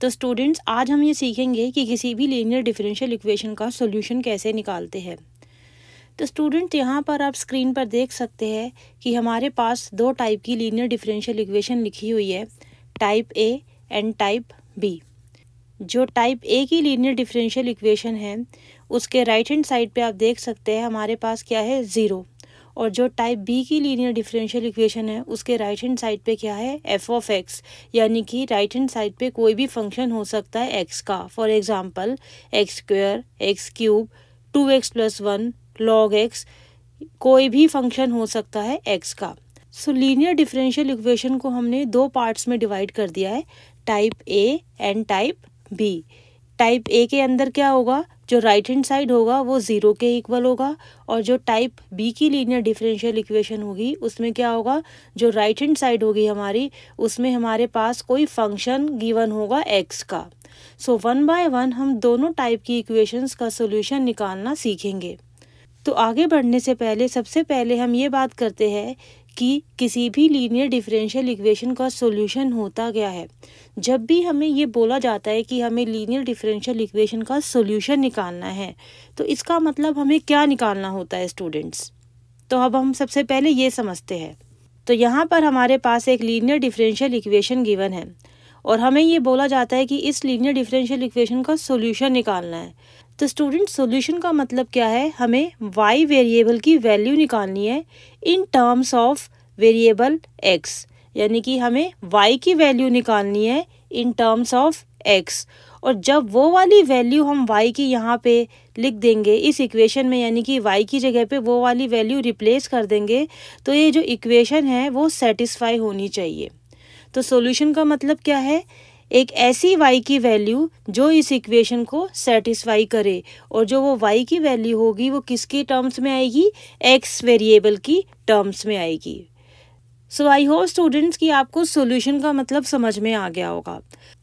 तो स्टूडेंट्स आज हम ये सीखेंगे कि किसी भी लीनियर डिफरेंशियल इक्वेशन का सॉल्यूशन कैसे निकालते हैं तो स्टूडेंट यहाँ पर आप स्क्रीन पर देख सकते हैं कि हमारे पास दो टाइप की लीनियर डिफरेंशियल इक्वेशन लिखी हुई है type A and type B जो टाइप ए की लीनियर डिफरेंशियल इक्वेशन है उसके राइट हैंड साइड पे आप देख सकते हैं हमारे पास क्या है ज़ीरो और जो टाइप बी की लीनियर डिफरेंशियल इक्वेशन है उसके राइट हैंड साइड पे क्या है एफ ऑफ एक्स यानी कि राइट हैंड साइड पे कोई भी फंक्शन हो सकता है एक्स का for example x square x cube two x plus one log x कोई भी फंक्शन हो सकता है एक्स का सो लीनियर डिफरेंशियल इक्वेशन को हमने दो पार्ट्स में डिवाइड कर दिया है type A and type B type A के अंदर क्या होगा जो राइट हैंड साइड होगा वो ज़ीरो के इक्वल होगा और जो टाइप बी की लीनियर डिफरेंशियल इक्वेशन होगी उसमें क्या होगा जो राइट हैंड साइड होगी हमारी उसमें हमारे पास कोई फंक्शन गिवन होगा एक्स का सो वन बाय वन हम दोनों टाइप की इक्वेशंस का सोल्यूशन निकालना सीखेंगे तो आगे बढ़ने से पहले सबसे पहले हम ये बात करते हैं की किसी भी लीनियर डिफरेंशियल इक्वेशन का सॉल्यूशन होता गया है जब भी हमें ये बोला जाता है कि हमें लीनियर डिफरेंशियल इक्वेशन का सॉल्यूशन निकालना है तो इसका मतलब हमें क्या निकालना होता है स्टूडेंट्स तो अब हम सबसे पहले ये समझते हैं तो यहाँ पर हमारे पास एक लीनियर डिफरेंशियल इक्वेशन गिवन है और हमें ये बोला जाता है कि इस लीनियर डिफरेंशियल इक्वेशन का सॉल्यूशन निकालना है तो स्टूडेंट सॉल्यूशन का मतलब क्या है हमें वाई वेरिएबल की वैल्यू निकालनी है in terms of variable x यानी कि हमें वाई की वैल्यू निकालनी है इन टर्म्स ऑफ एक्स और जब वो वाली वैल्यू हम वाई की यहाँ पे लिख देंगे इस इक्वेशन में यानी कि वाई की जगह पे वो वाली वैल्यू रिप्लेस कर देंगे तो ये जो इक्वेशन है वो सेटिस्फाई होनी चाहिए तो सॉल्यूशन का मतलब क्या है एक ऐसी y की वैल्यू जो इस इक्वेशन को सेटिस्फाई करे और जो वो y की वैल्यू होगी वो किसके टर्म्स में आएगी x वेरिएबल की टर्म्स में आएगी सो आई होप स्टूडेंट्स कि आपको सॉल्यूशन का मतलब समझ में आ गया होगा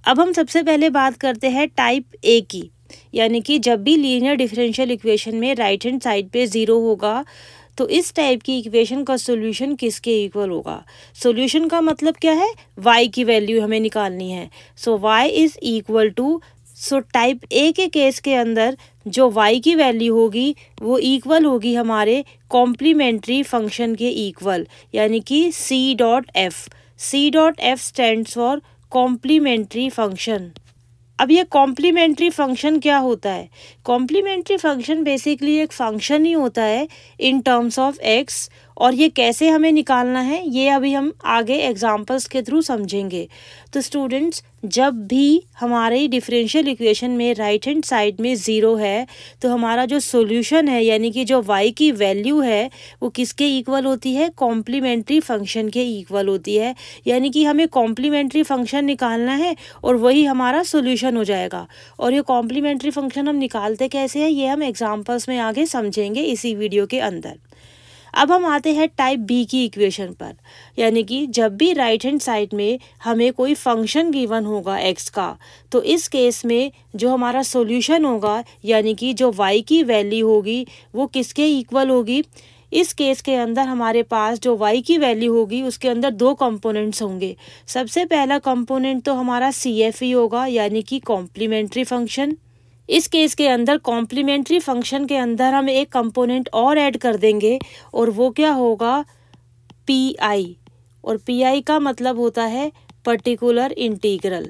अब हम सबसे पहले बात करते हैं टाइप ए की यानी कि जब भी लीनियर डिफरेंशियल इक्वेशन में राइट हैंड साइड पे ज़ीरो होगा तो इस टाइप की इक्वेशन का सोल्यूशन किसके इक्वल होगा सोल्यूशन का मतलब क्या है वाई की वैल्यू हमें निकालनी है so y is equal to so type A के केस के अंदर जो y की वैल्यू होगी वो इक्वल होगी हमारे कॉम्प्लीमेंट्री फंक्शन के इक्वल यानी कि c dot F C dot F stands for complementary function अब ये कॉम्प्लीमेंट्री फंक्शन क्या होता है कॉम्प्लीमेंट्री फंक्शन बेसिकली एक फंक्शन ही होता है इन टर्म्स ऑफ एक्स और ये कैसे हमें निकालना है ये अभी हम आगे एग्जाम्पल्स के थ्रू समझेंगे तो स्टूडेंट्स जब भी हमारे डिफरेंशियल इक्वेशन में राइट हैंड साइड में ज़ीरो है तो हमारा जो सॉल्यूशन है यानी कि जो वाई की वैल्यू है वो किसके इक्वल होती है कॉम्प्लीमेंट्री फंक्शन के इक्वल होती है यानी कि हमें कॉम्प्लीमेंट्री फंक्शन निकालना है और वही हमारा सोल्यूशन हो जाएगा और ये कॉम्प्लीमेंट्री फंक्शन हम निकालते कैसे हैं ये हम एग्जाम्पल्स में आगे समझेंगे इसी वीडियो के अंदर अब हम आते हैं टाइप बी की इक्वेशन पर यानी कि जब भी राइट हैंड साइड में हमें कोई फंक्शन गिवन होगा एक्स का तो इस केस में जो हमारा सॉल्यूशन होगा यानी कि जो वाई की वैल्यू होगी वो किसके इक्वल होगी इस केस के अंदर हमारे पास जो y की वैल्यू होगी उसके अंदर दो कंपोनेंट्स होंगे सबसे पहला कंपोनेंट तो हमारा सी e होगा यानी कि कॉम्प्लीमेंट्री फंक्शन इस केस के अंदर कॉम्प्लीमेंट्री फंक्शन के अंदर हम एक कंपोनेंट और ऐड कर देंगे और वो क्या होगा पी आई और पी आई का मतलब होता है पर्टिकुलर इंटीग्रल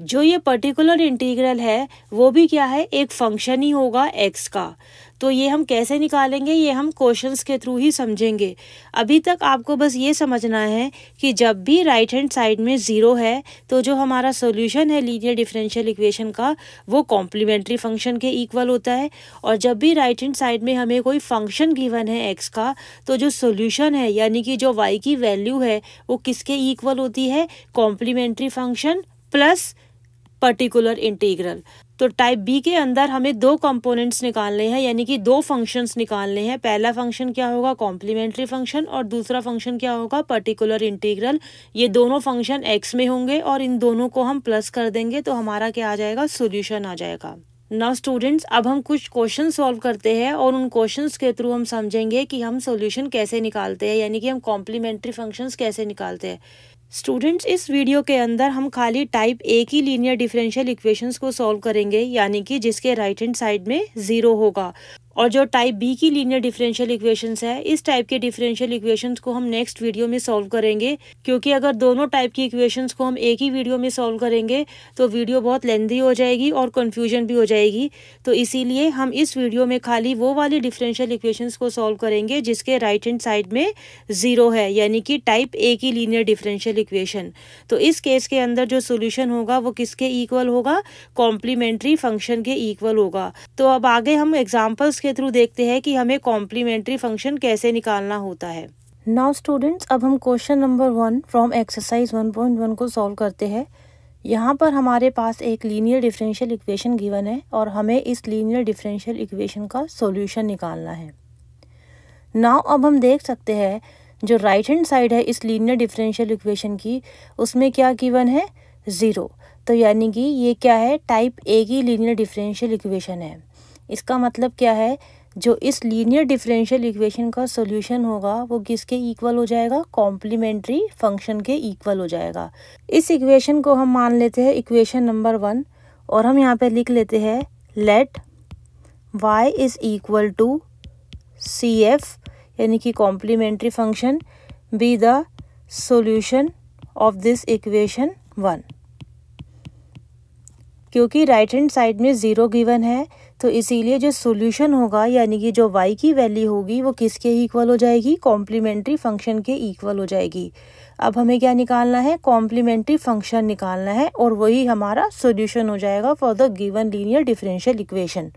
जो ये पर्टिकुलर इंटीग्रल है वो भी क्या है एक फंक्शन ही होगा एक्स का तो ये हम कैसे निकालेंगे ये हम क्वेश्चंस के थ्रू ही समझेंगे अभी तक आपको बस ये समझना है कि जब भी राइट हैंड साइड में ज़ीरो है तो जो हमारा सोल्यूशन है लीनियर डिफरेंशियल इक्वेशन का वो कॉम्प्लीमेंट्री फंक्शन के इक्वल होता है और जब भी राइट हैंड साइड में हमें कोई फंक्शन गिवन है एक्स का तो जो सोल्यूशन है यानी कि जो वाई की वैल्यू है वो किसके इक्वल होती है complementary function plus particular integral तो टाइप बी के अंदर हमें दो कंपोनेंट्स निकालने हैं यानी कि दो फंक्शंस निकालने हैं पहला फंक्शन क्या होगा कॉम्प्लीमेंट्री फंक्शन और दूसरा फंक्शन क्या होगा पर्टिकुलर इंटीग्रल ये दोनों फंक्शन एक्स में होंगे और इन दोनों को हम प्लस कर देंगे तो हमारा क्या आ जाएगा सोल्यूशन आ जाएगा नाउ स्टूडेंट्स अब हम कुछ क्वेश्चन सॉल्व करते हैं और उन क्वेश्चंस के थ्रू हम समझेंगे कि हम सॉल्यूशन कैसे निकालते हैं यानी कि हम कॉम्प्लीमेंट्री फंक्शंस कैसे निकालते हैं स्टूडेंट्स इस वीडियो के अंदर हम खाली टाइप ए की लीनियर डिफरेंशियल इक्वेशंस को सॉल्व करेंगे यानी कि जिसके राइट हैंड साइड में ज़ीरो होगा और जो टाइप बी की लीनियर डिफरेंशियल इक्वेशंस है इस टाइप के डिफरेंशियल इक्वेशंस को हम नेक्स्ट वीडियो में सॉल्व करेंगे क्योंकि अगर दोनों टाइप की इक्वेशंस को हम एक ही वीडियो में सॉल्व करेंगे तो वीडियो बहुत लेंदी हो जाएगी और कन्फ्यूजन भी हो जाएगी तो इसीलिए हम इस वीडियो में खाली वो वाली डिफरेंशियल इक्वेशंस को सॉल्व करेंगे जिसके राइट हैंड साइड में ज़ीरो है यानी कि टाइप ए की लीनियर डिफरेंशियल इक्वेशन तो इस केस के अंदर जो सोल्यूशन होगा वो किसके इक्वल होगा कॉम्प्लीमेंट्री फंक्शन के इक्वल होगा तो अब आगे हम एग्जाम्पल्स के थ्रू देखते हैं कि हमें कॉम्प्लीमेंट्री फंक्शन कैसे निकालना होता है नाउ स्टूडेंट्स अब हम question number one from exercise one point one को सॉल्व करते हैं यहाँ पर हमारे पास एक लीनियर डिफरेंशियल इक्वेशन गिवन है और हमें इस लीनियर डिफरेंशियल इक्वेशन का सॉल्यूशन निकालना है नाउ अब हम देख सकते हैं जो राइट हैंड साइड है इस लीनियर डिफरेंशियल इक्वेशन की उसमें क्या गिवन है ज़ीरो तो यानी कि ये क्या है टाइप ए की लीनियर डिफरेंशियल इक्वेशन है इसका मतलब क्या है जो इस लीनियर डिफरेंशियल इक्वेशन का सोल्यूशन होगा वो किसके इक्वल हो जाएगा कॉम्प्लीमेंट्री फंक्शन के इक्वल हो जाएगा इस इक्वेशन को हम मान लेते हैं इक्वेशन नंबर वन और हम यहाँ पे लिख लेते हैं let y is equal to C F यानी कि complementary function be the solution of this equation one क्योंकि राइट हैंड साइड में ज़ीरो गिवन है तो इसीलिए जो सोल्यूशन होगा यानी कि जो वाई की वैल्यू होगी वो किसके इक्वल हो जाएगी कॉम्प्लीमेंट्री फंक्शन के इक्वल हो जाएगी अब हमें क्या निकालना है कॉम्प्लीमेंट्री फंक्शन निकालना है और वही हमारा सोल्यूशन हो जाएगा for the given linear differential equation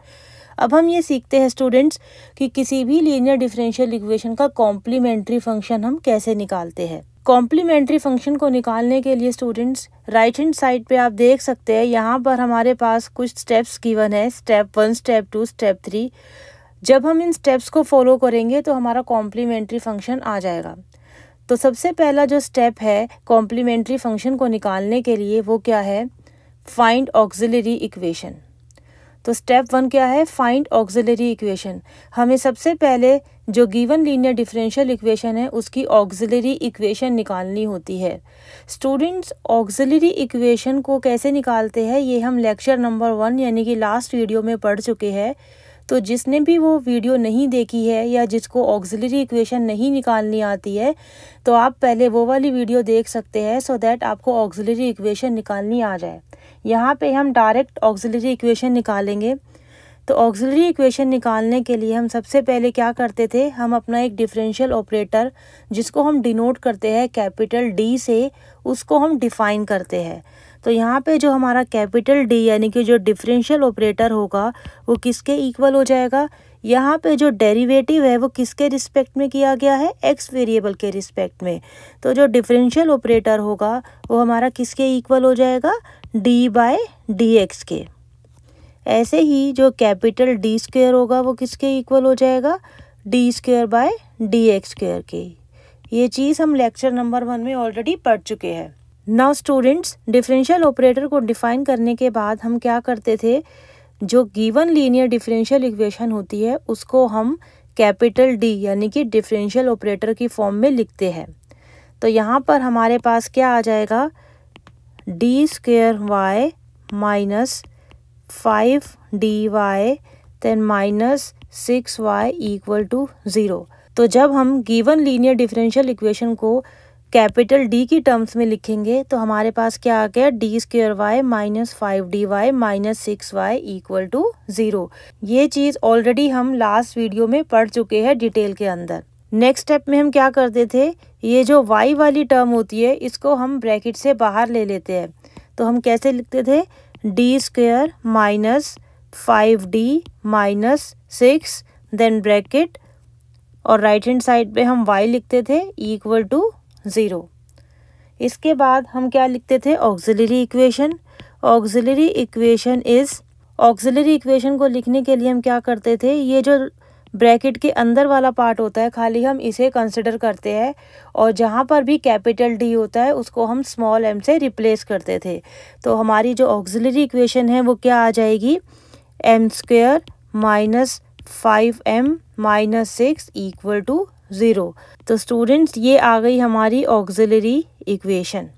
अब हम ये सीखते हैं स्टूडेंट्स कि किसी भी लीनियर डिफरेंशियल इक्वेशन का कॉम्प्लीमेंट्री फंक्शन हम कैसे निकालते हैं कॉम्प्लीमेंट्री फंक्शन को निकालने के लिए स्टूडेंट्स राइट हैंड साइड पे आप देख सकते हैं यहाँ पर हमारे पास कुछ स्टेप्स गिवन है step one step two step three जब हम इन स्टेप्स को फॉलो करेंगे तो हमारा कॉम्प्लीमेंट्री फंक्शन आ जाएगा तो सबसे पहला जो स्टेप है कॉम्प्लीमेंट्री फंक्शन को निकालने के लिए वो क्या है फाइंड ऑक्सिलरी इक्वेशन तो स्टेप वन क्या है फाइंड ऑक्जिलरी इक्वेशन हमें सबसे पहले जो गिवन लीनियर डिफरेंशियल इक्वेशन है उसकी ऑक्जिलरी इक्वेशन निकालनी होती है स्टूडेंट्स ऑक्जिलरी इक्वेशन को कैसे निकालते हैं ये हम लेक्चर नंबर वन यानी कि लास्ट वीडियो में पढ़ चुके हैं तो जिसने भी वो वीडियो नहीं देखी है या जिसको ऑक्जिलरी इक्वेशन नहीं निकालनी आती है तो आप पहले वो वाली वीडियो देख सकते हैं सो दैट आपको ऑक्जिलरी इक्वेशन निकालनी आ जाए यहाँ पे हम डायरेक्ट ऑक्सिलरी इक्वेशन निकालेंगे तो ऑक्सिलरी इक्वेशन निकालने के लिए हम सबसे पहले क्या करते थे हम अपना एक डिफरेंशियल ऑपरेटर जिसको हम डिनोट करते हैं कैपिटल डी से उसको हम डिफ़ाइन करते हैं तो यहाँ पे जो हमारा कैपिटल डी यानी कि जो डिफरेंशियल ऑपरेटर होगा वो किसके इक्वल हो जाएगा यहाँ पे जो डेरिवेटिव है वो किसके रिस्पेक्ट में किया गया है एक्स वेरिएबल के रिस्पेक्ट में तो जो डिफरेंशियल ऑपरेटर होगा वो हमारा किसके इक्वल हो जाएगा डी बाय डी एक्स के ऐसे ही जो कैपिटल डी स्क्वेयर होगा वो किसके इक्वल हो जाएगा D square by D x square के ये चीज़ हम लेक्चर नंबर वन में ऑलरेडी पढ़ चुके हैं नाउ स्टूडेंट्स डिफरेंशियल ऑपरेटर को डिफाइन करने के बाद हम क्या करते थे जो गिवन लीनियर डिफरेंशियल इक्वेशन होती है उसको हम कैपिटल डी यानी कि डिफरेंशियल ऑपरेटर की फॉर्म में लिखते हैं तो यहाँ पर हमारे पास क्या आ जाएगा D five D y then minus six y equal to zero तो जब हम गिवन लीनियर डिफरेंशियल इक्वेशन को कैपिटल डी की टर्म्स में लिखेंगे तो हमारे पास क्या आ गया D square y minus five D y minus six y equal to zero ये चीज़ ऑलरेडी हम लास्ट वीडियो में पढ़ चुके हैं डिटेल के अंदर नेक्स्ट स्टेप में हम क्या करते थे ये जो वाई वाली टर्म होती है इसको हम ब्रैकेट से बाहर ले लेते हैं तो हम कैसे लिखते थे D square minus five D minus six then bracket और राइट हैंड साइड पे हम वाई लिखते थे इक्वल टू ज़ीरो इसके बाद हम क्या लिखते थे auxiliary equation auxiliary equation is auxiliary equation को लिखने के लिए हम क्या करते थे ये जो ब्रैकेट के अंदर वाला पार्ट होता है खाली हम इसे कंसिडर करते हैं और जहाँ पर भी कैपिटल डी होता है उसको हम स्मॉल एम से रिप्लेस करते थे तो हमारी जो ऑक्जिलरी इक्वेशन है वो क्या आ जाएगी M square minus five M minus six equal to zero तो स्टूडेंट्स ये आ गई हमारी ऑक्सिलरी इक्वेशन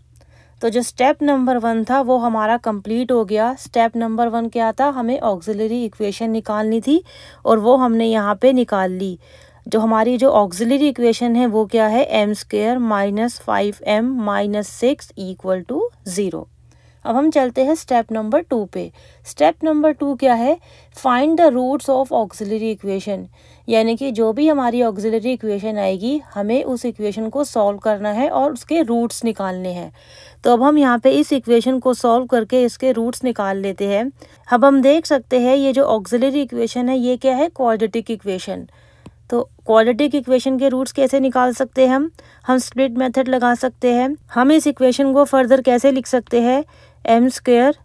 तो जो स्टेप नंबर वन था वो हमारा कंप्लीट हो गया स्टेप नंबर वन क्या था हमें ऑक्सिलरी इक्वेशन निकालनी थी और वो हमने यहाँ पे निकाल ली जो हमारी जो ऑक्सिलरी इक्वेशन है वो क्या है M square minus five M minus six equal to zero अब हम चलते हैं स्टेप नंबर टू पे स्टेप नंबर टू क्या है find the roots of auxiliary equation यानी कि जो भी हमारी ऑक्सिलरी इक्वेशन आएगी हमें उस इक्वेशन को सॉल्व करना है और उसके रूट्स निकालने हैं तो अब हम यहाँ पे इस इक्वेशन को सॉल्व करके इसके रूट्स निकाल लेते हैं अब हम देख सकते हैं ये जो ऑक्सिलरी इक्वेशन है ये क्या है क्वाड्रेटिक इक्वेशन तो क्वाड्रेटिक इक्वेशन के रूट्स कैसे निकाल सकते हैं हम हम स्प्लिट मेथड लगा सकते हैं हम इस इक्वेशन को फर्दर कैसे लिख सकते हैं M square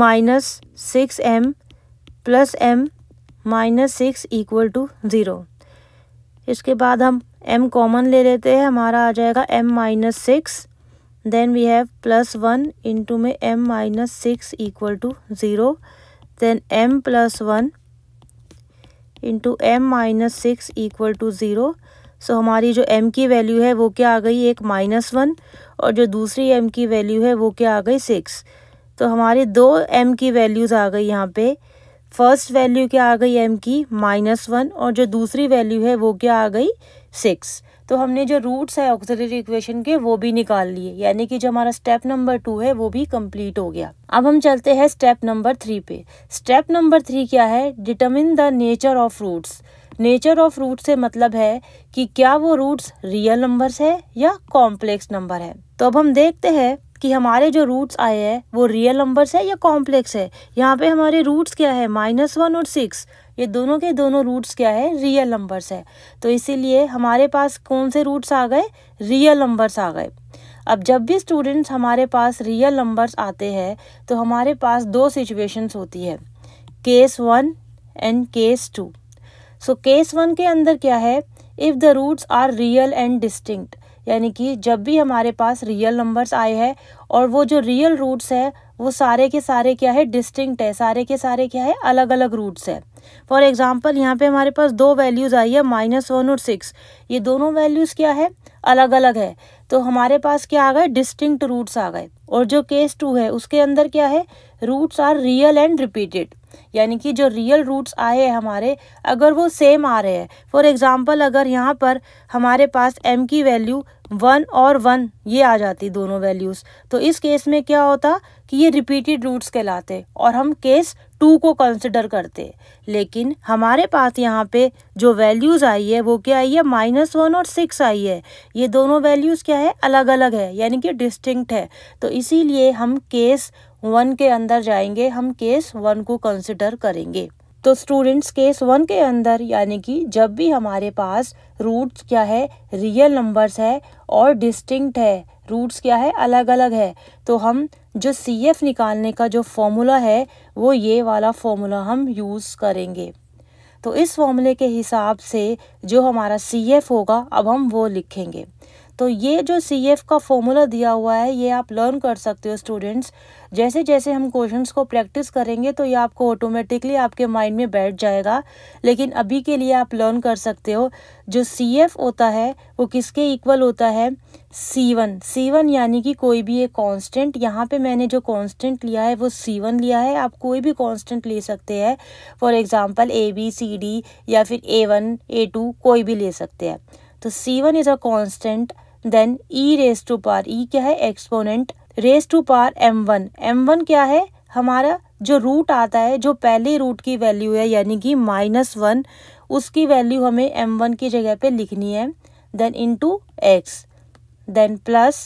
minus six M plus M minus six equal to zero इसके बाद हम एम कॉमन ले लेते हैं हमारा आ जाएगा M minus six then we have plus one into में M minus six equal to zero then M plus one into M minus six equal to zero so हमारी जो एम की वैल्यू है वो क्या आ गई एक माइनस वन और जो दूसरी एम की वैल्यू है वो क्या आ गई सिक्स तो हमारे दो एम की वैल्यूज़ आ गई यहाँ पे फर्स्ट वैल्यू क्या आ गई एम की माइनस वन और जो दूसरी वैल्यू है वो क्या आ गई सिक्स तो हमने जो रूट्स है ऑक्सिलरी इक्वेशन के वो भी निकाल लिए यानी कि जो हमारा स्टेप नंबर टू है वो भी कंप्लीट हो गया अब हम चलते हैं स्टेप नंबर थ्री पे स्टेप नंबर थ्री क्या है determine the nature of roots nature of root से मतलब है कि क्या वो रूट्स रियल नंबर्स है या कॉम्प्लेक्स नंबर है तो अब हम देखते हैं कि हमारे जो रूट्स आए हैं वो रियल नंबर्स है या कॉम्प्लेक्स है यहाँ पे हमारे रूट्स क्या है माइनस वन और सिक्स ये दोनों के दोनों रूट्स क्या है रियल नंबर्स है तो इसीलिए हमारे पास कौन से रूट्स आ गए रियल नंबर्स आ गए अब जब भी स्टूडेंट्स हमारे पास रियल नंबर्स आते हैं तो हमारे पास दो सिचुएशंस होती है case one and case two so case one के अंदर क्या है if the roots are real and distinct यानी कि जब भी हमारे पास रियल नंबर्स आए हैं और वो जो रियल रूट्स है वो सारे के सारे क्या है डिस्टिंक्ट है सारे के सारे क्या है अलग अलग रूट्स है फॉर एग्जाम्पल यहाँ पे हमारे पास दो वैल्यूज़ आई है माइनस वन और सिक्स ये दोनों वैल्यूज़ क्या है अलग अलग है तो हमारे पास क्या आ गए डिस्टिंक्ट रूट्स आ गए और जो केस टू है उसके अंदर क्या है roots are real and repeated यानी कि जो रियल रूट्स आए हैं हमारे अगर वो सेम आ रहे हैं फॉर एग्ज़ाम्पल अगर यहाँ पर हमारे पास एम की वैल्यू वन और वन ये आ जाती दोनों वैल्यूज़ तो इस केस में क्या होता कि ये रिपीटेड रूट्स कहलाते और हम केस टू को कंसिडर करते लेकिन हमारे पास यहाँ पे जो वैल्यूज़ आई है वो क्या आई है माइनस वन और सिक्स आई है ये दोनों वैल्यूज़ क्या है अलग अलग है यानी कि डिस्टिंक्ट है तो इसीलिए हम केस वन के अंदर जाएंगे हम केस वन को कंसिडर करेंगे तो स्टूडेंट्स केस वन के अंदर यानी कि जब भी हमारे पास रूट्स क्या है रियल नंबर्स है और डिस्टिंक्ट है रूट्स क्या है अलग अलग है तो हम जो सी एफ निकालने का जो फॉर्मूला है वो ये वाला फॉर्मूला हम यूज़ करेंगे तो इस फॉर्मूले के हिसाब से जो हमारा सी एफ होगा अब हम वो लिखेंगे तो ये जो सी एफ का फॉर्मूला दिया हुआ है ये आप लर्न कर सकते हो स्टूडेंट्स जैसे जैसे हम क्वेश्चंस को प्रैक्टिस करेंगे तो ये आपको ऑटोमेटिकली आपके माइंड में बैठ जाएगा लेकिन अभी के लिए आप लर्न कर सकते हो जो सी एफ होता है वो किसके इक्वल होता है सी वन सी वन यानी कि कोई भी एक कांस्टेंट यहाँ पे मैंने जो कांस्टेंट लिया है वो सी वन लिया है आप कोई भी कांस्टेंट ले सकते हैं for example A B C D या फिर ए वन ए टू कोई भी ले सकते हैं तो C one is a constant then e raise to power e क्या है exponent raise to power M one M one क्या है हमारा जो रूट आता है जो पहले रूट की वैल्यू है यानी कि माइनस वन उसकी वैल्यू हमें एम वन की जगह पे लिखनी है then into x then plus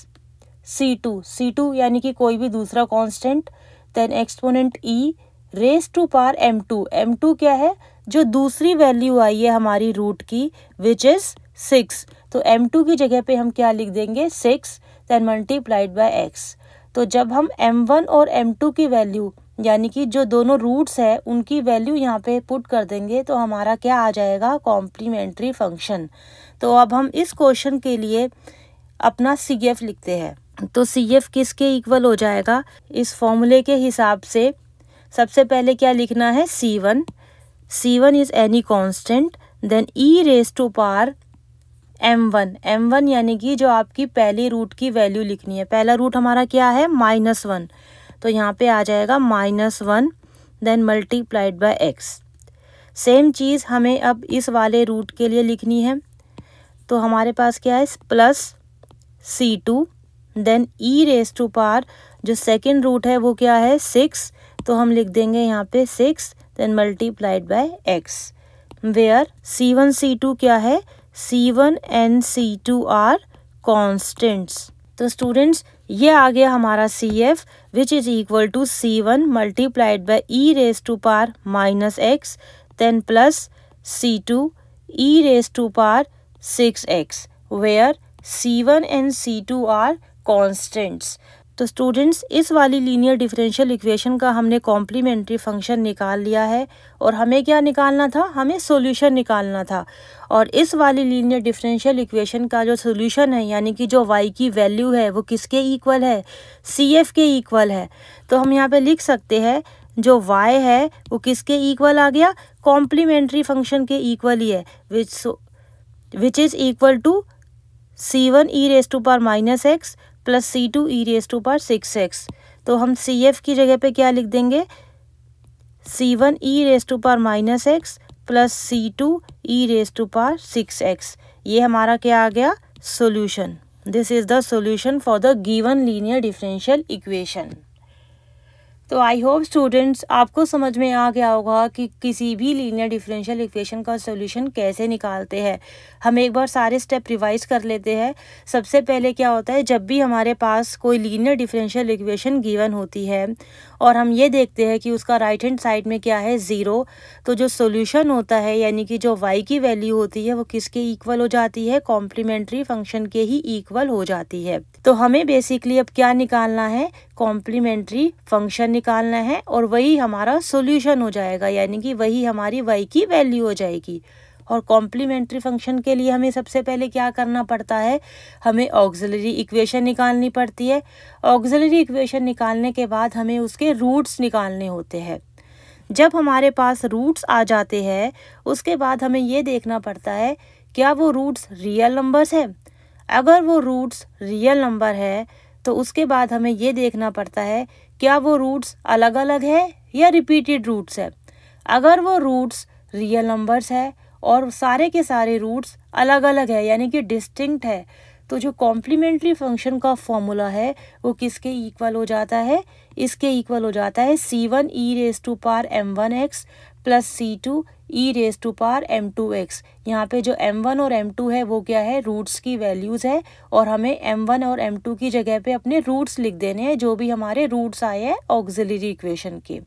सी टू सी टू यानी कि कोई भी दूसरा constant then exponent e raise to power M two M two क्या है जो दूसरी वैल्यू आई है हमारी रूट की विच इज़ सिक्स तो एम टू की जगह पे हम क्या लिख देंगे six then multiplied by x तो जब हम m1 और m2 की वैल्यू यानी कि जो दोनों रूट्स है उनकी वैल्यू यहाँ पे पुट कर देंगे तो हमारा क्या आ जाएगा कॉम्प्लीमेंट्री फंक्शन तो अब हम इस क्वेश्चन के लिए अपना सी एफ लिखते हैं तो सी एफ किसके इक्वल हो जाएगा इस फॉर्मूले के हिसाब से सबसे पहले क्या लिखना है c one c one is any constant then e raise to power M one M one यानी कि जो आपकी पहली रूट की वैल्यू लिखनी है पहला रूट हमारा क्या है माइनस वन तो यहाँ पे आ जाएगा minus one then multiplied by x same चीज़ हमें अब इस वाले रूट के लिए लिखनी है तो हमारे पास क्या है plus C two then e raise to power जो सेकेंड रूट है वो क्या है सिक्स तो हम लिख देंगे यहाँ पे six then multiplied by x where c one c two क्या है C1 and C2 are constants तो स्टूडेंट्स ये आ गया हमारा c f which is equal to c one multiplied by e raise to power minus x then plus C two e raise to power six x where c one and c two are constants तो students इस वाली linear differential equation का हमने complementary function निकाल लिया है और हमें क्या निकालना था हमें सॉल्यूशन निकालना था और इस वाली लीनियर डिफरेंशियल इक्वेशन का जो सॉल्यूशन है यानी कि जो y की वैल्यू है वो किसके इक्वल है सी एफ के इक्वल है तो हम यहाँ पे लिख सकते हैं जो y है वो किसके इक्वल आ गया कॉम्प्लीमेंट्री फंक्शन के इक्वल ही है which which is equal to c one e raise to power minus x plus C two e raise to power six x तो हम सी एफ की जगह पे क्या लिख देंगे c one e raise to power minus x plus C two e raise to power six x ये हमारा क्या आ गया solution this is the solution for the given linear differential equation तो आई होप स्टूडेंट्स आपको समझ में आ गया होगा कि किसी भी लीनियर डिफरेंशियल इक्वेशन का सोल्यूशन कैसे निकालते हैं हम एक बार सारे स्टेप रिवाइज कर लेते हैं सबसे पहले क्या होता है जब भी हमारे पास कोई लीनियर डिफरेंशियल इक्वेशन गिवन होती है और हम ये देखते हैं कि उसका राइट हैंड साइड में क्या है ज़ीरो तो जो सोल्यूशन होता है यानी कि जो वाई की वैल्यू होती है वो किसके इक्वल हो जाती है कॉम्प्लीमेंट्री फंक्शन के ही इक्वल हो जाती है तो हमें बेसिकली अब क्या निकालना है कॉम्प्लीमेंट्री फंक्शन निकालना है और वही हमारा सॉल्यूशन हो जाएगा यानी कि वही हमारी वाई की वैल्यू हो जाएगी और कॉम्प्लीमेंट्री फंक्शन के लिए हमें सबसे पहले क्या करना पड़ता है हमें ऑक्सिलरी इक्वेशन निकालनी पड़ती है ऑक्सिलरी इक्वेशन निकालने के बाद हमें उसके रूट्स निकालने होते हैं जब हमारे पास रूट्स आ जाते हैं उसके बाद हमें ये देखना पड़ता है क्या वो रूट्स रियल नंबर्स है अगर वो रूट्स रियल नंबर है तो उसके बाद हमें ये देखना पड़ता है क्या वो रूट्स अलग अलग है या रिपीटेड रूट्स है अगर वो रूट्स रियल नंबर्स है और सारे के सारे रूट्स अलग अलग है यानी कि डिस्टिंक्ट है तो जो कॉम्प्लीमेंट्री फंक्शन का फॉर्मूला है वो किसके इक्वल हो जाता है इसके इक्वल हो जाता है c one e raise to power M one x plus C two e raise to power M two x यहाँ पे जो एम वन और एम टू है वो क्या है रूट्स की वैल्यूज़ है और हमें एम वन और एम टू की जगह पे अपने रूट्स लिख देने हैं जो भी हमारे रूट्स आए हैं ऑक्जिलरी इक्वेशन के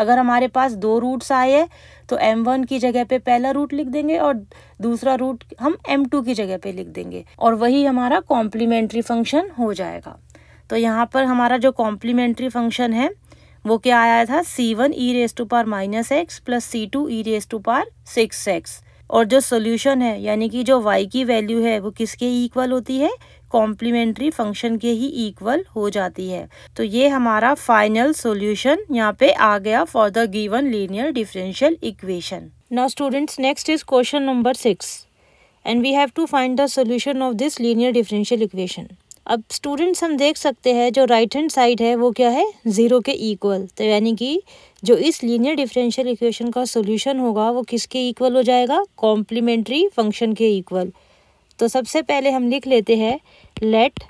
अगर हमारे पास दो रूट्स आए हैं तो एम वन की जगह पे पहला रूट लिख देंगे और दूसरा रूट हम एम टू की जगह पे लिख देंगे और वही हमारा कॉम्प्लीमेंट्री फंक्शन हो जाएगा तो यहाँ पर हमारा जो कॉम्प्लीमेंट्री फंक्शन है वो क्या आया था c one e raise to power minus x plus C two e raise to power six x और जो सोल्यूशन है यानी कि जो y की वैल्यू है वो किसके इक्वल होती है कॉम्प्लीमेंट्री फंक्शन के ही इक्वल हो जाती है तो ये हमारा फाइनल सॉल्यूशन यहाँ पे आ गया for the given linear differential equation now students next is question number six and we have to find the solution of this linear differential equation अब स्टूडेंट्स हम देख सकते हैं जो राइट हैंड साइड है वो क्या है ज़ीरो के इक्वल तो यानी कि जो इस लीनियर डिफरेंशियल इक्वेशन का सोल्यूशन होगा वो किसके इक्वल हो जाएगा कॉम्प्लीमेंट्री फंक्शन के इक्वल तो सबसे पहले हम लिख लेते हैं let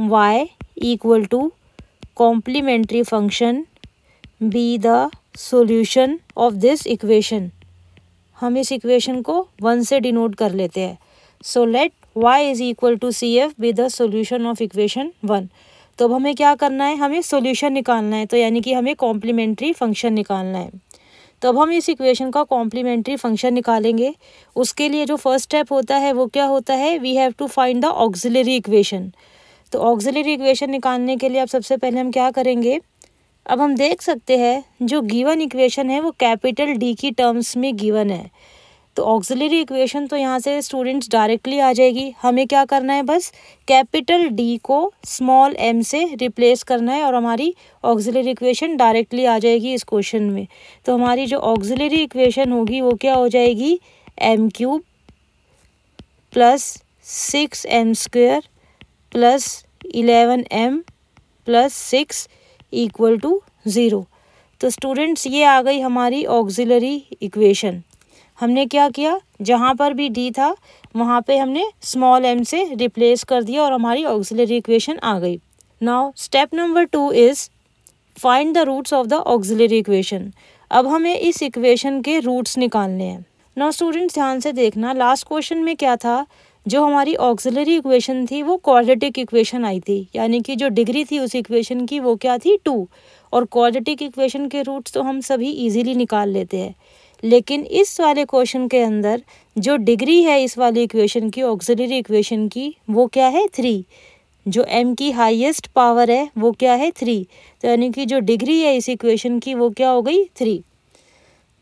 y equal to complementary function be the solution of this equation हम इस इक्वेशन को वन से डिनोट कर लेते हैं so let y is equal to C f be the solution of equation one तो अब हमें क्या करना है हमें सोल्यूशन निकालना है तो यानी कि हमें कॉम्प्लीमेंट्री फंक्शन निकालना है तो अब हम इस इक्वेशन का कॉम्प्लीमेंट्री फंक्शन निकालेंगे उसके लिए जो फर्स्ट स्टेप होता है वो क्या होता है we have to find the auxiliary equation तो ऑक्जिलरी इक्वेशन निकालने के लिए अब सबसे पहले हम क्या करेंगे अब हम देख सकते हैं जो गिवन इक्वेशन है वो कैपिटल डी की टर्म्स में गिवन है तो ऑक्सिलरी इक्वेशन तो यहाँ से स्टूडेंट्स डायरेक्टली आ जाएगी हमें क्या करना है बस कैपिटल डी को स्मॉल एम से रिप्लेस करना है और हमारी ऑक्सिलरी इक्वेशन डायरेक्टली आ जाएगी इस क्वेश्चन में तो हमारी जो ऑक्सिलरी इक्वेशन होगी वो क्या हो जाएगी m cube plus six m square plus eleven m plus six equal to zero तो स्टूडेंट्स ये आ गई हमारी ऑक्सिलरी इक्वेशन हमने क्या किया जहाँ पर भी डी था वहाँ पे हमने स्मॉल एम से रिप्लेस कर दिया और हमारी ऑक्सिलरी इक्वेशन आ गई now step number two is find the roots of the auxiliary equation अब हमें इस इक्वेशन के रूट्स निकालने हैं ना स्टूडेंट्स ध्यान से देखना लास्ट क्वेश्चन में क्या था जो हमारी ऑक्सिलरी इक्वेशन थी वो क्वाड्रेटिक इक्वेशन आई थी यानी कि जो डिग्री थी उस इक्वेशन की वो क्या थी टू और क्वाड्रेटिक इक्वेशन के रूट्स तो हम सभी ईजिली निकाल लेते हैं लेकिन इस वाले क्वेश्चन के अंदर जो डिग्री है इस वाले इक्वेशन की ऑक्सिलरी इक्वेशन की वो क्या है थ्री जो एम की हाईएस्ट पावर है वो क्या है थ्री तो यानी कि जो डिग्री है इस इक्वेशन की वो क्या हो गई थ्री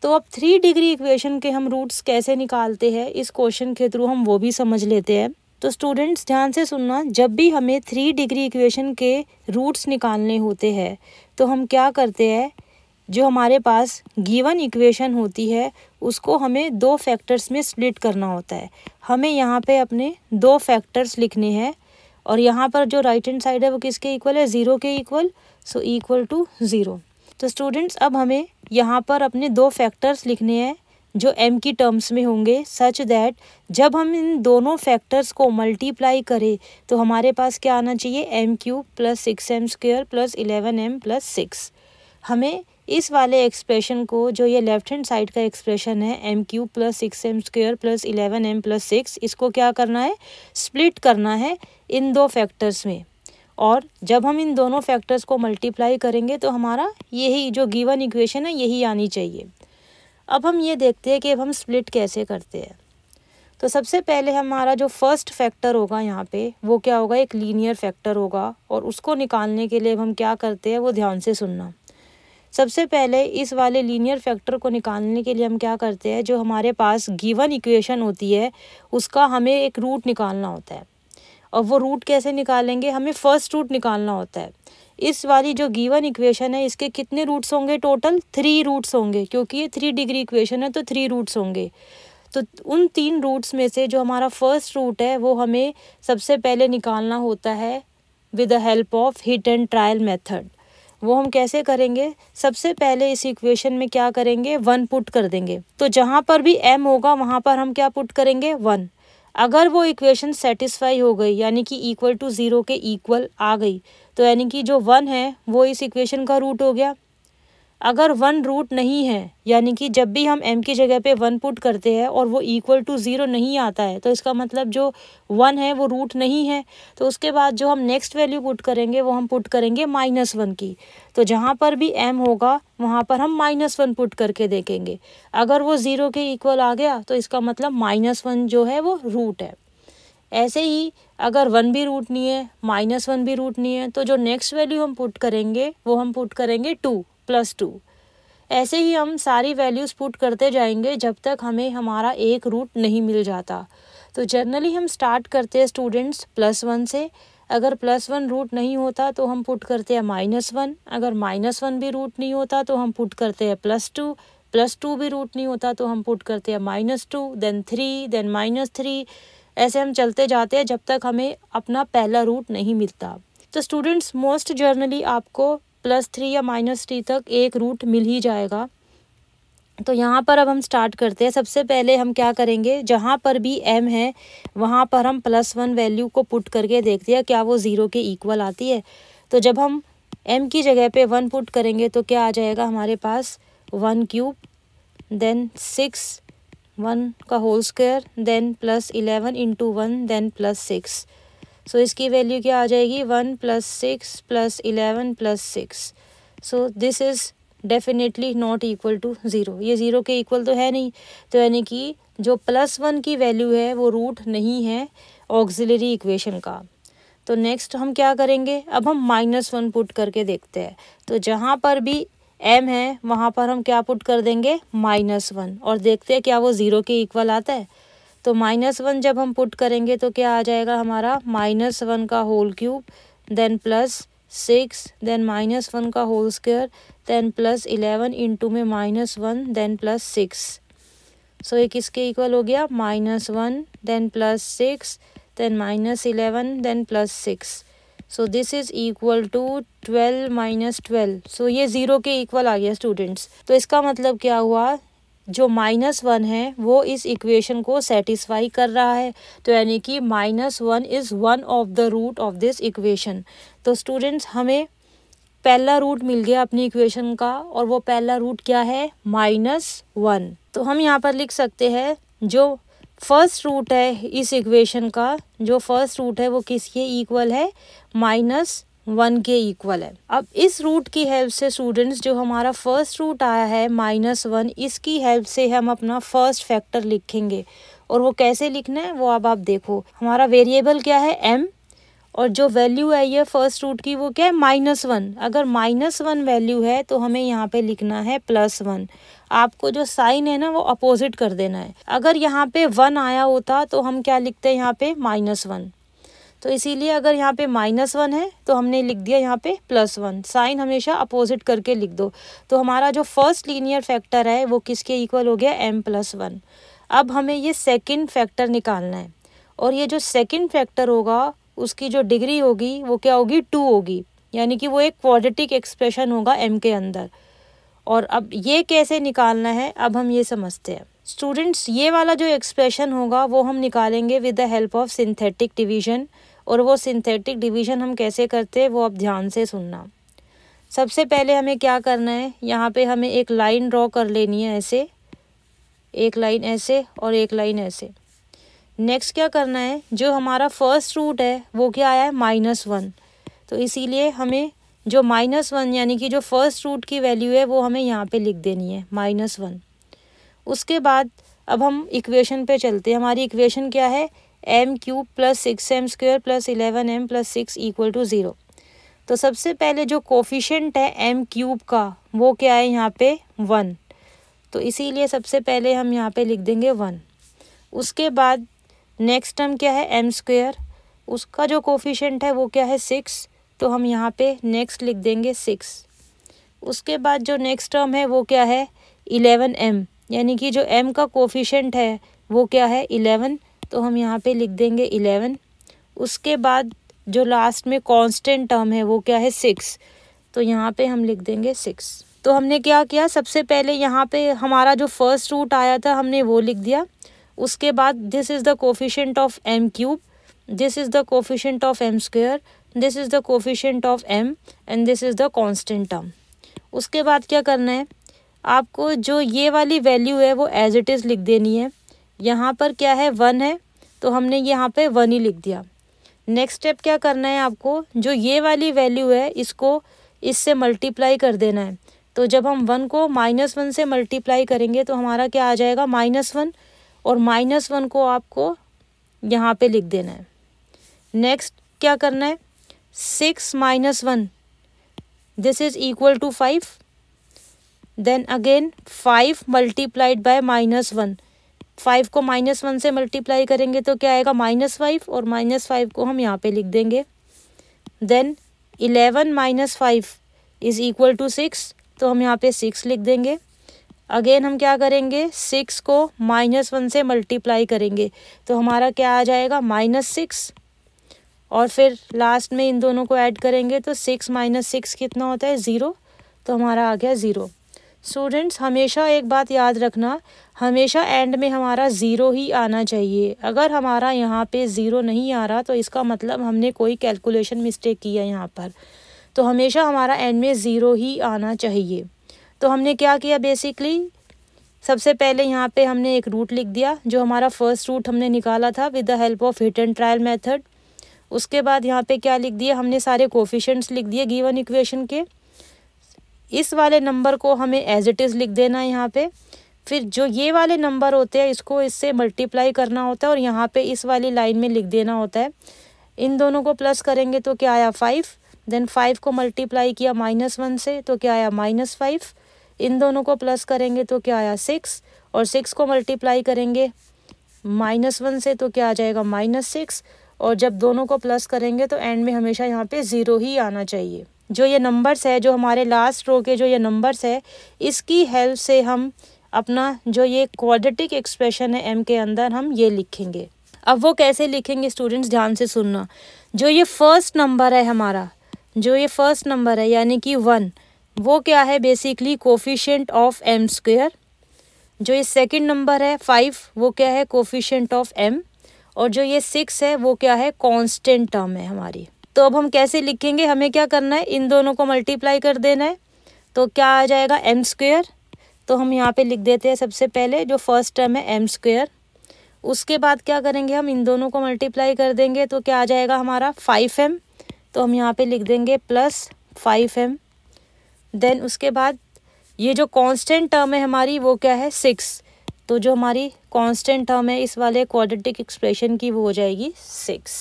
तो अब थ्री डिग्री इक्वेशन के हम रूट्स कैसे निकालते हैं इस क्वेश्चन के थ्रू हम वो भी समझ लेते हैं तो स्टूडेंट्स ध्यान से सुनना जब भी हमें थ्री डिग्री इक्वेशन के रूट्स निकालने होते हैं तो हम क्या करते हैं जो हमारे पास गिवन इक्वेशन होती है उसको हमें दो फैक्टर्स में स्प्लिट करना होता है हमें यहाँ पे अपने दो फैक्टर्स लिखने हैं और यहाँ पर जो राइट हैंड साइड है वो किसके इक्वल है ज़ीरो के equal so equal to zero तो स्टूडेंट्स अब हमें यहाँ पर अपने दो फैक्टर्स लिखने हैं जो एम की टर्म्स में होंगे सच दैट जब हम इन दोनों फैक्टर्स को मल्टीप्लाई करें तो हमारे पास क्या आना चाहिए m cube plus six m square plus eleven m plus six हमें इस वाले एक्सप्रेशन को जो ये लेफ्ट हैंड साइड का एक्सप्रेशन है m cube plus six m square plus eleven m plus six इसको क्या करना है स्प्लिट करना है इन दो फैक्टर्स में और जब हम इन दोनों फैक्टर्स को मल्टीप्लाई करेंगे तो हमारा यही जो गिवन इक्वेशन है यही आनी चाहिए अब हम ये देखते हैं कि अब हम स्प्लिट कैसे करते हैं तो सबसे पहले हमारा जो फर्स्ट फैक्टर होगा यहाँ पे वो क्या होगा एक लीनियर फैक्टर होगा और उसको निकालने के लिए हम क्या करते हैं वो ध्यान से सुनना सबसे पहले इस वाले लीनियर फैक्टर को निकालने के लिए हम क्या करते हैं जो हमारे पास गिवन इक्वेशन होती है उसका हमें एक रूट निकालना होता है और वो रूट कैसे निकालेंगे हमें फर्स्ट रूट निकालना होता है इस वाली जो गिवन इक्वेशन है इसके कितने रूट्स होंगे टोटल थ्री रूट्स होंगे क्योंकि ये थ्री डिग्री इक्वेशन है तो थ्री रूट्स होंगे तो उन तीन रूट्स में से जो हमारा फर्स्ट रूट है वो हमें सबसे पहले निकालना होता है with the help of hit and trial method वो हम कैसे करेंगे सबसे पहले इस इक्वेशन में क्या करेंगे वन पुट कर देंगे तो जहाँ पर भी एम होगा वहाँ पर हम क्या पुट करेंगे वन अगर वो इक्वेशन सेटिस्फाई हो गई यानी कि इक्वल टू ज़ीरो के इक्वल आ गई तो यानी कि जो वन है वो इस इक्वेशन का रूट हो गया अगर वन रूट नहीं है यानी कि जब भी हम एम की जगह पे वन पुट करते हैं और वो इक्वल टू ज़ीरो नहीं आता है तो इसका मतलब जो वन है वो रूट नहीं है तो उसके बाद जो हम नेक्स्ट वैल्यू पुट करेंगे वो हम पुट करेंगे माइनस वन की तो जहाँ पर भी एम होगा वहाँ पर हम माइनस वन पुट करके देखेंगे अगर वो ज़ीरो के इक्वल आ गया तो इसका मतलब माइनस वन जो है वो रूट है ऐसे ही अगर वन भी रूट नहीं है माइनस वन भी रूट नहीं है तो जो नेक्स्ट वैल्यू हम पुट करेंगे वो हम पुट करेंगे टू प्लस टू ऐसे ही हम सारी वैल्यूज़ पुट करते जाएंगे जब तक हमें हमारा एक रूट नहीं मिल जाता तो जनरली हम स्टार्ट करते हैं स्टूडेंट्स प्लस वन से अगर प्लस वन रूट नहीं होता तो हम पुट करते हैं माइनस वन अगर माइनस वन भी रूट नहीं होता तो हम पुट करते हैं प्लस टू प्लस टू भी रूट नहीं होता तो हम पुट करते हैं minus two then three then minus three ऐसे हम चलते जाते हैं जब तक हमें अपना पहला रूट नहीं मिलता तो स्टूडेंट्स मोस्ट जर्नली आपको प्लस थ्री या माइनस थ्री तक एक रूट मिल ही जाएगा तो यहाँ पर अब हम स्टार्ट करते हैं सबसे पहले हम क्या करेंगे जहाँ पर भी एम है वहाँ पर हम प्लस वन वैल्यू को पुट करके देखते हैं क्या वो ज़ीरो के इक्वल आती है तो जब हम एम की जगह पे वन पुट करेंगे तो क्या आ जाएगा हमारे पास one cube then six one का whole square then plus eleven into one then plus six so so, इसकी वैल्यू क्या आ जाएगी one plus six plus eleven plus six so this is definitely not equal to zero ये zero के equal तो है नहीं तो यानी कि जो प्लस वन की वैल्यू है वो रूट नहीं है ऑक्सिलरी इक्वेशन का तो नेक्स्ट हम क्या करेंगे अब हम माइनस वन पुट करके देखते हैं तो जहाँ पर भी एम है वहाँ पर हम क्या पुट कर देंगे माइनस वन और देखते हैं क्या वो ज़ीरो के इक्वल आता है तो माइनस वन जब हम पुट करेंगे तो क्या आ जाएगा हमारा माइनस वन का whole cube then plus six then minus one का whole square then plus eleven into में minus one then plus six so ये किसके इक्वल हो गया minus one then plus six then minus eleven then plus six so this is equal to twelve minus twelve so ये zero के equal आ गया students तो इसका मतलब क्या हुआ जो माइनस वन है वो इस इक्वेशन को सेटिस्फाई कर रहा है तो यानी कि minus one is one of the root of this equation तो स्टूडेंट्स हमें पहला रूट मिल गया अपनी इक्वेशन का और वो पहला रूट क्या है माइनस वन तो हम यहाँ पर लिख सकते हैं जो फर्स्ट रूट है इस इक्वेशन का जो फर्स्ट रूट है वो किसके इक्वल है माइनस वन के इक्वल है अब इस रूट की हेल्प से स्टूडेंट्स जो हमारा फर्स्ट रूट आया है माइनस वन इसकी हेल्प से हम अपना फर्स्ट फैक्टर लिखेंगे और वो कैसे लिखना है वो अब आप देखो हमारा वेरिएबल क्या है एम और जो वैल्यू है ये फर्स्ट रूट की वो क्या है माइनस वन अगर माइनस वन वैल्यू है तो हमें यहाँ पे लिखना है प्लस वन आपको जो साइन है ना वो अपोजिट कर देना है अगर यहाँ पे वन आया होता तो हम क्या लिखते हैं यहाँ पे माइनस वन तो इसीलिए अगर यहाँ पे माइनस वन है तो हमने लिख दिया यहाँ पे प्लस वन साइन हमेशा अपोजिट करके लिख दो तो हमारा जो फर्स्ट लीनियर फैक्टर है वो किसके इक्वल हो गया एम प्लस वन अब हमें ये सेकेंड फैक्टर निकालना है और ये जो सेकेंड फैक्टर होगा उसकी जो डिग्री होगी वो क्या होगी टू होगी यानी कि वो एक पॉजिटिव एक्सप्रेशन होगा एम के अंदर और अब ये कैसे निकालना है अब हम ये समझते हैं स्टूडेंट्स ये वाला जो एक्सप्रेशन होगा वो हम निकालेंगे with the help of synthetic division और वो सिंथेटिक डिवीजन हम कैसे करते हैं वो आप ध्यान से सुनना सबसे पहले हमें क्या करना है यहाँ पे हमें एक लाइन ड्रॉ कर लेनी है ऐसे एक लाइन ऐसे और एक लाइन ऐसे नेक्स्ट क्या करना है जो हमारा फर्स्ट रूट है वो क्या आया है माइनस वन तो इसीलिए हमें जो माइनस वन यानी कि जो फर्स्ट रूट की वैल्यू है वो हमें यहाँ पे लिख देनी है माइनस वन उसके बाद अब हम इक्वेशन पे चलते हैं हमारी इक्वेशन क्या है m cube plus six m square plus eleven m plus six equal to zero तो सबसे पहले जो कोफिशेंट है एम क्यूब का वो क्या है यहाँ पे वन तो इसीलिए सबसे पहले हम यहाँ पे लिख देंगे वन उसके बाद नेक्स्ट टर्म क्या है एम स्क्वेयर उसका जो कोफिशेंट है वो क्या है सिक्स तो हम यहाँ पे नेक्स्ट लिख देंगे सिक्स उसके बाद जो नेक्स्ट टर्म है वो क्या है इलेवन एम यानी कि जो एम का कोफिशेंट है वो क्या है इलेवन तो हम यहाँ पे लिख देंगे इलेवन उसके बाद जो लास्ट में कांस्टेंट टर्म है वो क्या है सिक्स तो यहाँ पे हम लिख देंगे सिक्स तो हमने क्या किया सबसे पहले यहाँ पे हमारा जो फर्स्ट रूट आया था हमने वो लिख दिया उसके बाद this is the coefficient of m cube this is the coefficient of m square this is the coefficient of m and this is the constant term उसके बाद क्या करना है आपको जो ये वाली वैल्यू है वो एज इट इज़ लिख देनी है यहाँ पर क्या है वन है तो हमने यहाँ पे वन ही लिख दिया नेक्स्ट स्टेप क्या करना है आपको जो ये वाली वैल्यू है इसको इससे मल्टीप्लाई कर देना है तो जब हम वन को माइनस वन से मल्टीप्लाई करेंगे तो हमारा क्या आ जाएगा माइनस वन और माइनस वन को आपको यहाँ पे लिख देना है नेक्स्ट क्या करना है six minus one this is equal to five then again five multiplied by minus one five को माइनस वन से मल्टीप्लाई करेंगे तो क्या आएगा माइनस फाइव और माइनस फाइव को हम यहाँ पे लिख देंगे then eleven minus five is equal to six तो हम यहाँ पे सिक्स लिख देंगे अगेन हम क्या करेंगे सिक्स को माइनस वन से मल्टीप्लाई करेंगे तो हमारा क्या आ जाएगा माइनस सिक्स और फिर लास्ट में इन दोनों को ऐड करेंगे तो सिक्स माइनस सिक्स कितना होता है ज़ीरो तो हमारा आ गया ज़ीरो स्टूडेंट्स हमेशा एक बात याद रखना हमेशा एंड में हमारा ज़ीरो ही आना चाहिए अगर हमारा यहाँ पे ज़ीरो नहीं आ रहा तो इसका मतलब हमने कोई कैलकुलेशन मिस्टेक किया यहाँ पर तो हमेशा हमारा एंड में ज़ीरो ही आना चाहिए तो हमने क्या किया बेसिकली सबसे पहले यहाँ पे हमने एक रूट लिख दिया जो हमारा फर्स्ट रूट हमने निकाला था with the help of hit and trial method उसके बाद यहाँ पे क्या लिख दिया हमने सारे कोफिशेंट्स लिख दिए गिवन इक्वेशन के इस वाले नंबर को हमें एज इट इज़ लिख देना है यहाँ पे फिर जो ये वाले नंबर होते हैं इसको इससे मल्टीप्लाई करना होता है और यहाँ पे इस वाली लाइन में लिख देना होता है इन दोनों को प्लस करेंगे तो क्या आया फाइव देन फाइव को मल्टीप्लाई किया माइनस वन से तो क्या आया माइनस फाइव इन दोनों को प्लस करेंगे तो क्या आया सिक्स और सिक्स को मल्टीप्लाई करेंगे माइनस वन से तो क्या आ जाएगा माइनस सिक्स और जब दोनों को प्लस करेंगे तो एंड में हमेशा यहाँ पे ज़ीरो ही आना चाहिए जो ये नंबर्स है जो हमारे लास्ट रो के जो ये नंबर्स है इसकी हेल्प से हम अपना जो ये क्वाड्रेटिक एक्सप्रेशन है एम के अंदर हम ये लिखेंगे अब वो कैसे लिखेंगे स्टूडेंट्स ध्यान से सुनना जो ये फर्स्ट नंबर है हमारा जो ये फर्स्ट नंबर है यानी कि वन वो क्या है basically coefficient of m square जो ये सेकेंड नंबर है फाइव वो क्या है कोफिशेंट ऑफ एम और जो ये सिक्स है वो क्या है कॉन्स्टेंट टर्म है हमारी तो अब हम कैसे लिखेंगे हमें क्या करना है इन दोनों को मल्टीप्लाई कर देना है तो क्या आ जाएगा एम स्क्वेयर तो हम यहाँ पे लिख देते हैं सबसे पहले जो फर्स्ट टर्म है एम स्क्वेयर उसके बाद क्या करेंगे हम इन दोनों को मल्टीप्लाई कर देंगे तो क्या आ जाएगा हमारा फाइव एम तो हम यहाँ पे लिख देंगे प्लस फाइव एम देन उसके बाद ये जो कांस्टेंट टर्म है हमारी वो क्या है सिक्स तो जो हमारी कांस्टेंट टर्म है इस वाले क्वाड्रेटिक एक्सप्रेशन की वो हो जाएगी सिक्स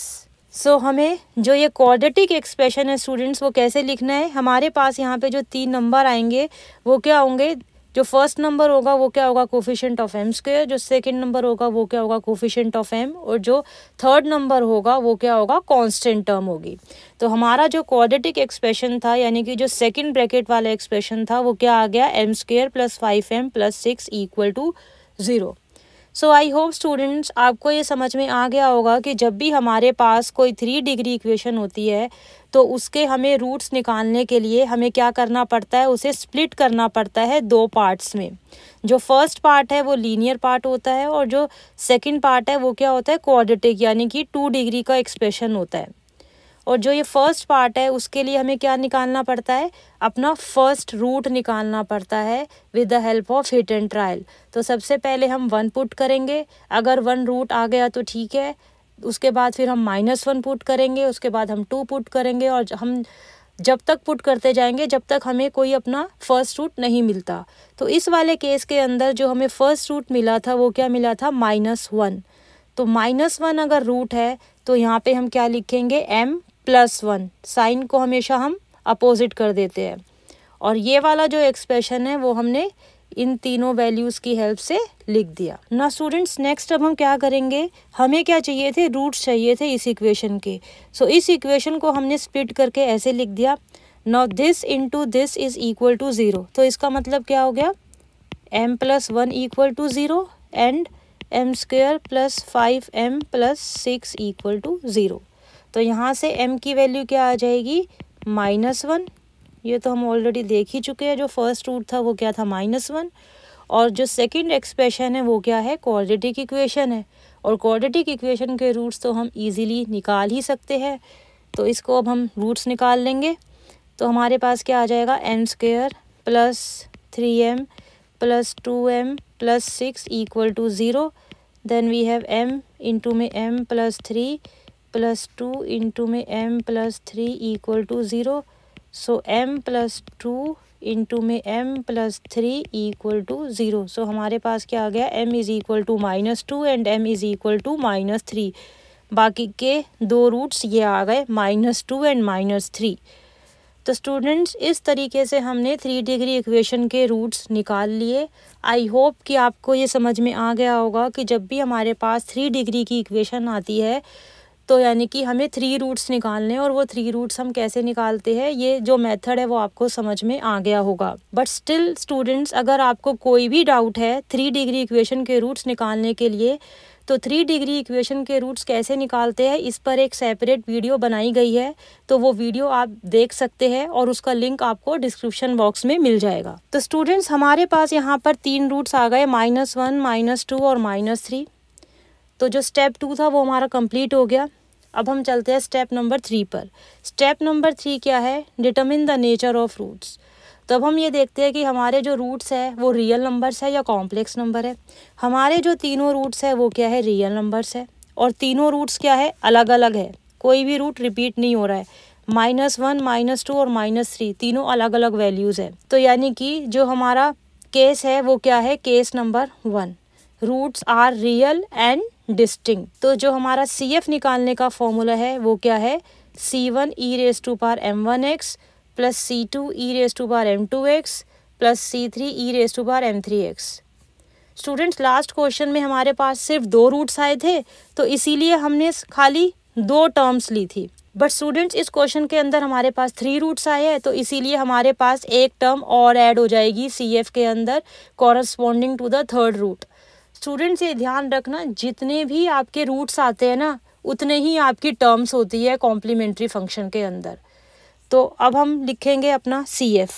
सो so, हमें जो ये क्वाड्रेटिक एक्सप्रेशन है स्टूडेंट्स वो कैसे लिखना है हमारे पास यहाँ पे जो तीन नंबर आएंगे वो क्या होंगे जो फर्स्ट नंबर होगा वो क्या होगा कोफिशेंट ऑफ एम स्क्वेयर जो सेकंड नंबर होगा वो क्या होगा कोफिशेंट ऑफ एम और जो थर्ड नंबर होगा वो क्या होगा कांस्टेंट टर्म होगी तो हमारा जो क्वाड्रेटिक एक्सप्रेशन था यानी कि जो सेकंड ब्रैकेट वाला एक्सप्रेशन था वो क्या आ गया m square plus five m plus six equal to zero so I hope students आपको ये समझ में आ गया होगा कि जब भी हमारे पास कोई थ्री डिग्री इक्वेशन होती है तो उसके हमें रूट्स निकालने के लिए हमें क्या करना पड़ता है उसे स्प्लिट करना पड़ता है दो पार्ट्स में जो फर्स्ट पार्ट है वो लीनियर पार्ट होता है और जो सेकंड पार्ट है वो क्या होता है क्वाड्रेटिक यानी कि टू डिग्री का एक्सप्रेशन होता है और जो ये फर्स्ट पार्ट है उसके लिए हमें क्या निकालना पड़ता है अपना फर्स्ट रूट निकालना पड़ता है with the help of hit and trial तो सबसे पहले हम वन पुट करेंगे अगर वन रूट आ गया तो ठीक है उसके बाद फिर हम माइनस वन पुट करेंगे उसके बाद हम टू पुट करेंगे और हम जब तक पुट करते जाएंगे जब तक हमें कोई अपना फर्स्ट रूट नहीं मिलता तो इस वाले केस के अंदर जो हमें फर्स्ट रूट मिला था वो क्या मिला था माइनस वन तो माइनस वन अगर रूट है तो यहाँ पे हम क्या लिखेंगे एम प्लस वन साइन को हमेशा हम अपोजिट कर देते हैं और ये वाला जो एक्सप्रेशन है वो हमने इन तीनों वैल्यूज़ की हेल्प से लिख दिया ना स्टूडेंट्स नेक्स्ट अब हम क्या करेंगे हमें क्या चाहिए थे रूट्स चाहिए थे इस इक्वेशन के सो so, इस इक्वेशन को हमने स्प्लिट करके ऐसे लिख दिया now this into this is equal to zero तो इसका मतलब क्या हो गया m plus one equal to zero and m square plus five m plus six equal to zero तो यहाँ से एम की वैल्यू क्या आ जाएगी माइनस वन ये तो हम ऑलरेडी देख ही चुके हैं जो फर्स्ट रूट था वो क्या था माइनस वन और जो सेकंड एक्सप्रेशन है वो क्या है क्वाड्रेटिक इक्वेशन है और क्वाड्रेटिक इक्वेशन के रूट्स तो हम इजीली निकाल ही सकते हैं तो इसको अब हम रूट्स निकाल लेंगे तो हमारे पास क्या आ जाएगा m square plus three m plus two m plus six equal to zero then we have m into में m plus three plus two into में m plus three equal to zero so m plus two into में m plus three equal to zero so हमारे पास क्या आ गया m is equal to minus two and m is equal to minus three बाकी के दो roots ये आ गए minus two and minus three तो स्टूडेंट्स इस तरीके से हमने थ्री डिग्री इक्वेशन के रूट्स निकाल लिए आई होप कि आपको ये समझ में आ गया होगा कि जब भी हमारे पास थ्री डिग्री की इक्वेशन आती है तो यानी कि हमें थ्री रूट्स निकालने और वो थ्री रूट्स हम कैसे निकालते हैं ये जो मेथड है वो आपको समझ में आ गया होगा बट स्टिल स्टूडेंट्स अगर आपको कोई भी डाउट है थ्री डिग्री इक्वेशन के रूट्स निकालने के लिए तो थ्री डिग्री इक्वेशन के रूट्स कैसे निकालते हैं इस पर एक सेपरेट वीडियो बनाई गई है तो वो वीडियो आप देख सकते हैं और उसका लिंक आपको डिस्क्रिप्शन बॉक्स में मिल जाएगा तो स्टूडेंट्स हमारे पास यहाँ पर तीन रूट्स आ गए माइनस वन माइनस टू और माइनस थ्री तो जो स्टेप टू था वो हमारा कंप्लीट हो गया अब हम चलते हैं स्टेप नंबर थ्री पर स्टेप नंबर थ्री क्या है determine the nature of roots तो अब हम ये देखते हैं कि हमारे जो रूट्स है वो रियल नंबर्स है या कॉम्प्लेक्स नंबर है हमारे जो तीनों रूट्स है वो क्या है रियल नंबर्स है और तीनों रूट्स क्या है अलग अलग है कोई भी रूट रिपीट नहीं हो रहा है माइनस वन माइनस टू और माइनस थ्री तीनों अलग अलग वैल्यूज़ है तो यानी कि जो हमारा केस है वो क्या है case number one roots are real and distinct तो जो हमारा सी एफ निकालने का फॉर्मूला है वो क्या है c one e raise to power M one x plus C two e raise to power M two x plus c three e raise to power m three x students last question में हमारे पास सिर्फ दो roots आए थे तो इसीलिए हमने खाली दो टर्म्स ली थी बट स्टूडेंट्स इस क्वेश्चन के अंदर हमारे पास थ्री रूट्स आए हैं तो इसीलिए हमारे पास एक टर्म और ऐड हो जाएगी सी एफ के अंदर corresponding to the third root students ये ध्यान रखना जितने भी आपके रूट्स आते हैं ना उतने ही आपकी टर्म्स होती है कॉम्प्लीमेंट्री फंक्शन के अंदर तो अब हम लिखेंगे अपना सी एफ़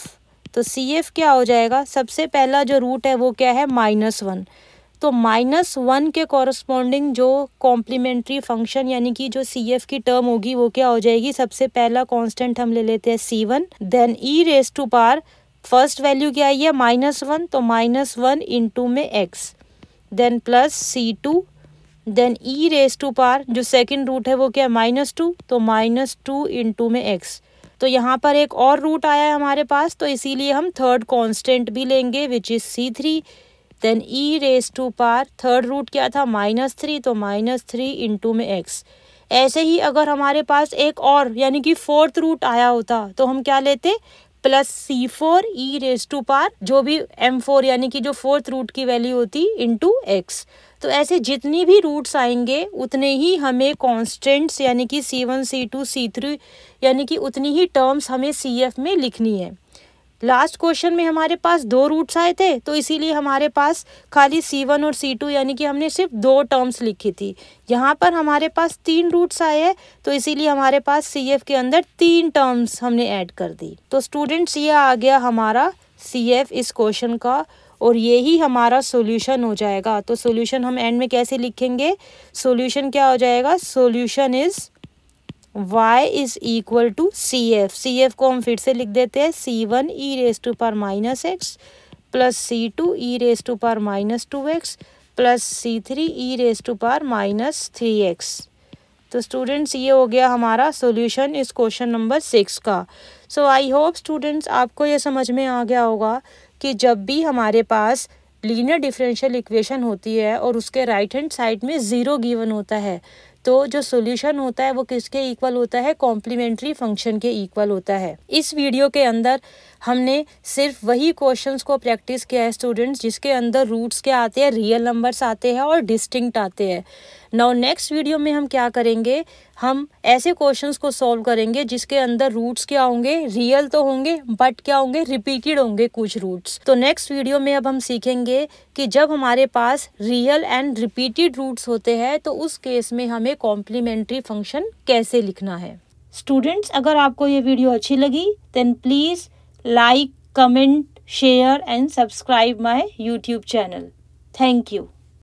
तो सी एफ क्या हो जाएगा सबसे पहला जो रूट है वो क्या है माइनस वन तो माइनस वन के कॉरस्पॉन्डिंग जो कॉम्प्लीमेंट्री फंक्शन यानी कि जो सी एफ की टर्म होगी वो क्या हो जाएगी सबसे पहला कॉन्स्टेंट हम ले लेते हैं c one then e raise to power first value क्या आई है माइनस वन तो माइनस वन इंटू में x then plus C two then e raise to power जो सेकेंड रूट है वो क्या है माइनस टू तो माइनस टू इंटू में एक्स तो यहाँ पर एक और रूट आया है हमारे पास तो इसीलिए हम थर्ड कांस्टेंट भी लेंगे which is c three then e raise to power third root क्या था माइनस थ्री तो माइनस थ्री इंटू में एक्स ऐसे ही अगर हमारे पास एक और यानी कि फोर्थ रूट आया होता तो हम क्या लेते plus c four e raise to power जो भी एम फोर यानी कि जो फोर्थ रूट की वैल्यू होती इंटू एक्स तो ऐसे जितनी भी रूट्स आएंगे उतने ही हमें कॉन्स्टेंट्स यानी कि c one c two c three यानी कि उतनी ही टर्म्स हमें सी एफ में लिखनी है लास्ट क्वेश्चन में हमारे पास दो रूट्स आए थे तो इसीलिए हमारे पास खाली सी वन और सी टू यानी कि हमने सिर्फ दो टर्म्स लिखी थी यहाँ पर हमारे पास तीन रूट्स आए हैं तो इसीलिए हमारे पास सी एफ के अंदर तीन टर्म्स हमने ऐड कर दी तो स्टूडेंट्स ये आ गया हमारा सी एफ इस क्वेश्चन का और यही हमारा सोल्यूशन हो जाएगा तो सोल्यूशन हम एंड में कैसे लिखेंगे सोल्यूशन क्या हो जाएगा solution is y is equal to C F C F को हम फिर से लिख देते हैं c one e raise to power minus x plus C two e raise to power minus two x plus c three e raise to power minus three x तो students ये हो गया हमारा सॉल्यूशन इस क्वेश्चन नंबर सिक्स का सो I hope students आपको ये समझ में आ गया होगा कि जब भी हमारे पास लीनियर डिफरेंशियल इक्वेशन होती है और उसके राइट हैंड साइड में ज़ीरो गिवन होता है तो जो सोल्यूशन होता है वो किसके इक्वल होता है कॉम्प्लीमेंट्री फंक्शन के इक्वल होता है इस वीडियो के अंदर हमने सिर्फ वही क्वेश्चंस को प्रैक्टिस किया है स्टूडेंट्स जिसके अंदर रूट्स के आते हैं रियल नंबर्स आते हैं और डिस्टिंक्ट आते हैं नाउ नेक्स्ट वीडियो में हम क्या करेंगे हम ऐसे क्वेश्चंस को सॉल्व करेंगे जिसके अंदर रूट्स क्या होंगे रियल तो होंगे बट क्या होंगे रिपीटेड होंगे कुछ रूट्स तो नेक्स्ट वीडियो में अब हम सीखेंगे कि जब हमारे पास रियल एंड रिपीटेड रूट्स होते हैं तो उस केस में हमें कॉम्प्लीमेंट्री फंक्शन कैसे लिखना है स्टूडेंट्स अगर आपको ये वीडियो अच्छी लगी then please like comment share and subscribe my YouTube channel thank you